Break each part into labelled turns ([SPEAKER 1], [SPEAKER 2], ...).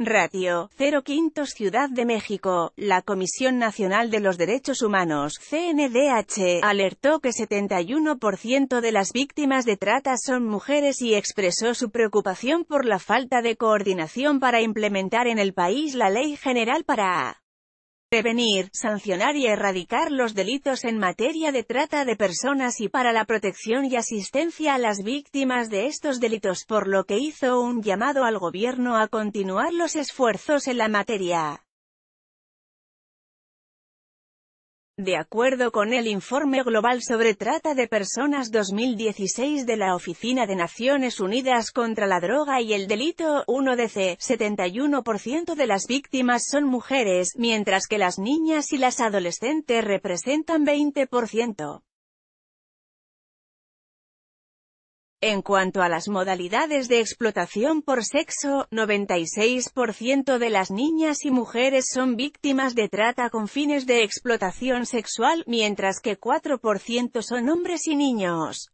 [SPEAKER 1] Ratio, 05 Ciudad de México, la Comisión Nacional de los Derechos Humanos, CNDH, alertó que 71% de las víctimas de trata son mujeres y expresó su preocupación por la falta de coordinación para implementar en el país la Ley General para prevenir, sancionar y erradicar los delitos en materia de trata de personas y para la protección y asistencia a las víctimas de estos delitos por lo que hizo un llamado al gobierno a continuar los esfuerzos en la materia. De acuerdo con el Informe Global sobre Trata de Personas 2016 de la Oficina de Naciones Unidas contra la Droga y el Delito 1DC, 71% de las víctimas son mujeres, mientras que las niñas y las adolescentes representan 20%. En cuanto a las modalidades de explotación por sexo, 96% de las niñas y mujeres son víctimas de trata con fines de explotación sexual, mientras que 4% son hombres y niños.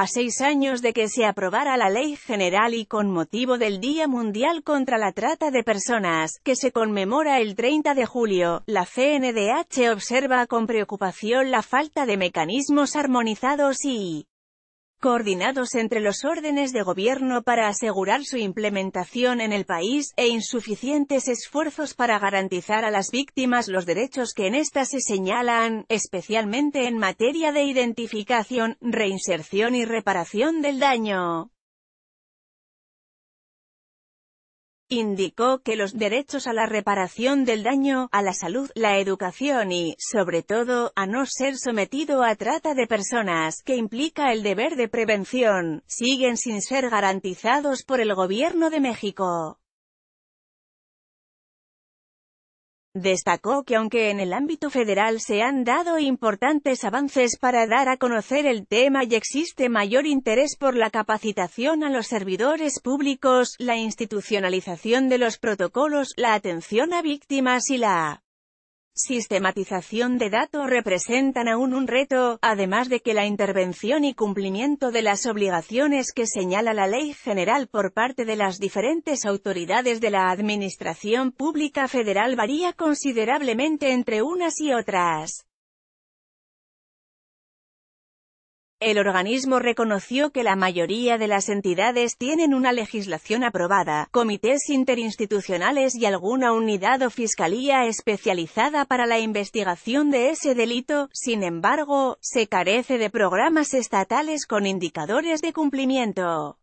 [SPEAKER 1] a seis años de que se aprobara la Ley General y con motivo del Día Mundial contra la Trata de Personas, que se conmemora el 30 de julio, la CNDH observa con preocupación la falta de mecanismos armonizados y coordinados entre los órdenes de gobierno para asegurar su implementación en el país, e insuficientes esfuerzos para garantizar a las víctimas los derechos que en ésta se señalan, especialmente en materia de identificación, reinserción y reparación del daño. Indicó que los derechos a la reparación del daño, a la salud, la educación y, sobre todo, a no ser sometido a trata de personas, que implica el deber de prevención, siguen sin ser garantizados por el gobierno de México. Destacó que aunque en el ámbito federal se han dado importantes avances para dar a conocer el tema y existe mayor interés por la capacitación a los servidores públicos, la institucionalización de los protocolos, la atención a víctimas y la sistematización de datos representan aún un reto, además de que la intervención y cumplimiento de las obligaciones que señala la ley general por parte de las diferentes autoridades de la Administración Pública Federal varía considerablemente entre unas y otras. El organismo reconoció que la mayoría de las entidades tienen una legislación aprobada, comités interinstitucionales y alguna unidad o fiscalía especializada para la investigación de ese delito, sin embargo, se carece de programas estatales con indicadores de cumplimiento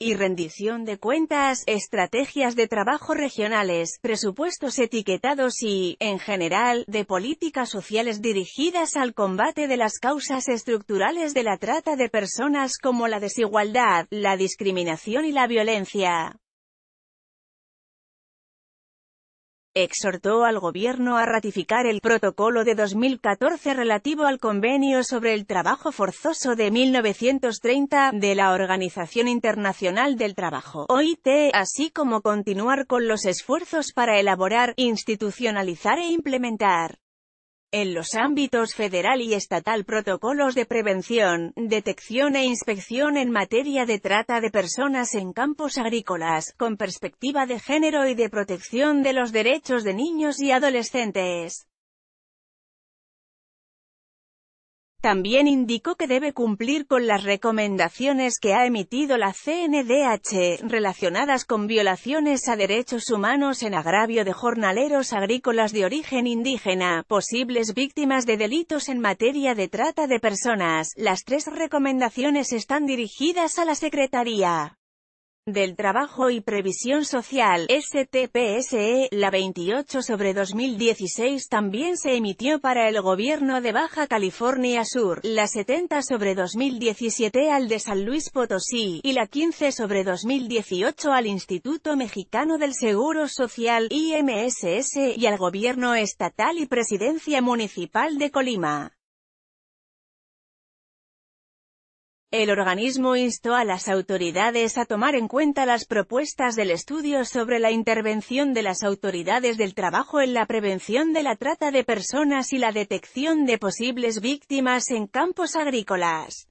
[SPEAKER 1] y rendición de cuentas, estrategias de trabajo regionales, presupuestos etiquetados y, en general, de políticas sociales dirigidas al combate de las causas estructurales de la trata de personas como la desigualdad, la discriminación y la violencia. exhortó al gobierno a ratificar el protocolo de 2014 relativo al Convenio sobre el Trabajo Forzoso de 1930 de la Organización Internacional del Trabajo, OIT, así como continuar con los esfuerzos para elaborar, institucionalizar e implementar en los ámbitos federal y estatal protocolos de prevención, detección e inspección en materia de trata de personas en campos agrícolas, con perspectiva de género y de protección de los derechos de niños y adolescentes. También indicó que debe cumplir con las recomendaciones que ha emitido la CNDH, relacionadas con violaciones a derechos humanos en agravio de jornaleros agrícolas de origen indígena, posibles víctimas de delitos en materia de trata de personas. Las tres recomendaciones están dirigidas a la Secretaría del Trabajo y Previsión Social, STPSE, la 28 sobre 2016 también se emitió para el gobierno de Baja California Sur, la 70 sobre 2017 al de San Luis Potosí, y la 15 sobre 2018 al Instituto Mexicano del Seguro Social, IMSS, y al gobierno estatal y presidencia municipal de Colima. El organismo instó a las autoridades a tomar en cuenta las propuestas del estudio sobre la intervención de las autoridades del trabajo en la prevención de la trata de personas y la detección de posibles víctimas en campos agrícolas.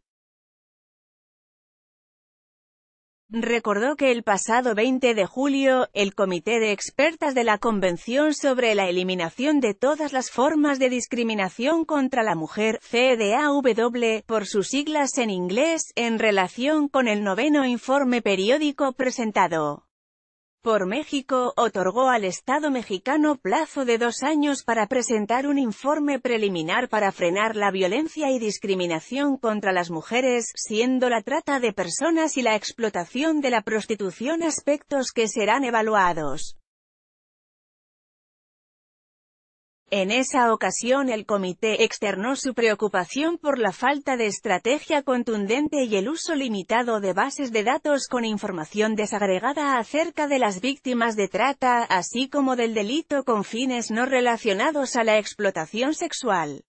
[SPEAKER 1] Recordó que el pasado 20 de julio, el Comité de Expertas de la Convención sobre la Eliminación de Todas las Formas de Discriminación contra la Mujer, CDAW, por sus siglas en inglés, en relación con el noveno informe periódico presentado por México, otorgó al Estado mexicano plazo de dos años para presentar un informe preliminar para frenar la violencia y discriminación contra las mujeres, siendo la trata de personas y la explotación de la prostitución aspectos que serán evaluados. En esa ocasión el comité externó su preocupación por la falta de estrategia contundente y el uso limitado de bases de datos con información desagregada acerca de las víctimas de trata, así como del delito con fines no relacionados a la explotación sexual.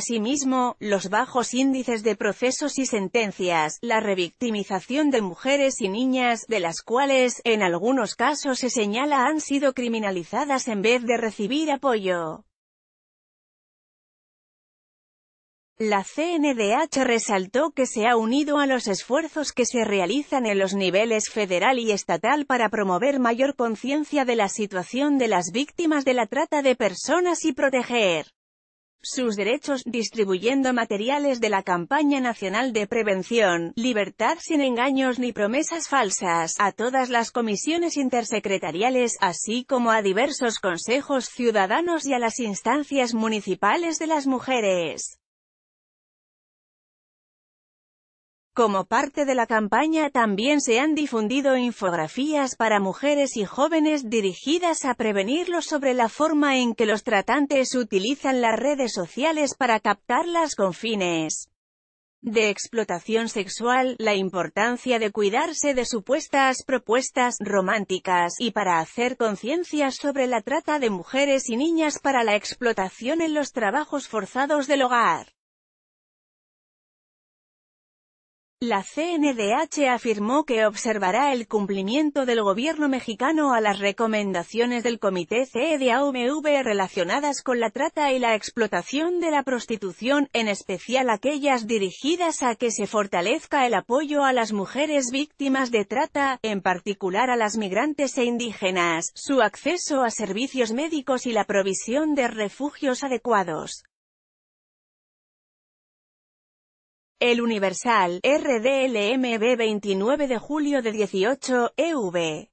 [SPEAKER 1] Asimismo, los bajos índices de procesos y sentencias, la revictimización de mujeres y niñas, de las cuales, en algunos casos se señala han sido criminalizadas en vez de recibir apoyo. La CNDH resaltó que se ha unido a los esfuerzos que se realizan en los niveles federal y estatal para promover mayor conciencia de la situación de las víctimas de la trata de personas y proteger sus derechos distribuyendo materiales de la Campaña Nacional de Prevención, Libertad sin engaños ni promesas falsas, a todas las comisiones intersecretariales, así como a diversos consejos ciudadanos y a las instancias municipales de las mujeres. Como parte de la campaña también se han difundido infografías para mujeres y jóvenes dirigidas a prevenirlos sobre la forma en que los tratantes utilizan las redes sociales para captarlas con fines de explotación sexual, la importancia de cuidarse de supuestas propuestas románticas, y para hacer conciencia sobre la trata de mujeres y niñas para la explotación en los trabajos forzados del hogar. La CNDH afirmó que observará el cumplimiento del gobierno mexicano a las recomendaciones del Comité CEDAOMV relacionadas con la trata y la explotación de la prostitución, en especial aquellas dirigidas a que se fortalezca el apoyo a las mujeres víctimas de trata, en particular a las migrantes e indígenas, su acceso a servicios médicos y la provisión de refugios adecuados. El Universal, RDLMB 29 de julio de 18, EV.